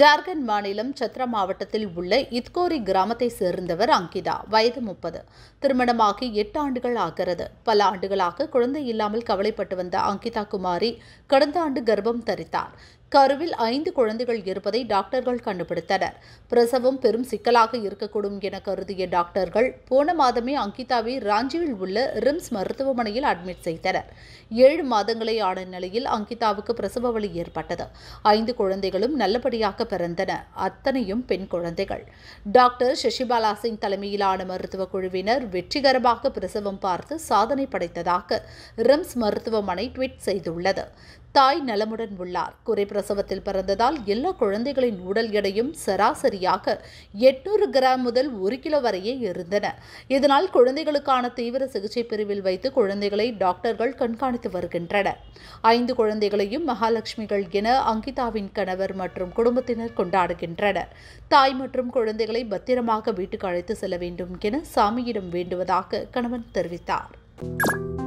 ஜார்க்கண்ட் மாநிலம் சத்ரா மாவட்டத்தில் உள்ள இத்கோரி கிராமத்தை சேர்ந்தவர் அங்கிதா வயது முப்பது திருமணமாகி எட்டு ஆண்டுகள் ஆகிறது பல ஆண்டுகளாக குழந்தை இல்லாமல் கவலைப்பட்டு வந்த அங்கிதா குமாரி கடந்த ஆண்டு கர்ப்பம் தரித்தார் கருவில் ஐந்து குழந்தைகள் இருப்பதை டாக்டர்கள் கண்டுபிடித்தனர் பிரசவம் பெரும் சிக்கலாக இருக்கக்கூடும் என கருதிய டாக்டர்கள் போன மாதமே அங்கிதாவை ராஞ்சியில் உள்ள ரிம்ஸ் மருத்துவமனையில் அட்மிட் செய்தனர் ஏழு மாதங்களை ஆன நிலையில் அங்கிதாவுக்கு பிரசவ வலி ஏற்பட்டது ஐந்து குழந்தைகளும் நல்லபடியாக பிறந்தன அத்தனையும் பெண் குழந்தைகள் டாக்டர் சசிபாலா சிங் தலைமையிலான மருத்துவ குழுவினர் வெற்றிகரமாக பிரசவம் பார்த்து சாதனை படைத்ததாக ரிம்ஸ் மருத்துவமனை ட்வீட் செய்துள்ளது தாய் நலமுடன் உள்ளார் குறைப்பு பிரசவத்தில் பிறந்ததால் எல்லா குழந்தைகளின் உடல் எடையும் சராசரியாக எட்நூறு கிராம் முதல் ஒரு கிலோ வரையே இருந்தன இதனால் குழந்தைகளுக்கான தீவிர சிகிச்சை பிரிவில் வைத்து குழந்தைகளை டாக்டர்கள் கண்காணித்து வருகின்றனர் ஐந்து குழந்தைகளையும் மகாலட்சுமிகள் என அங்கிதாவின் கணவர் மற்றும் குடும்பத்தினர் கொண்டாடுகின்றனர் தாய் மற்றும் குழந்தைகளை பத்திரமாக வீட்டுக்கு அழைத்து செல்ல வேண்டும் என சாமியிடம் வேண்டுவதாக கணவன் தெரிவித்தார்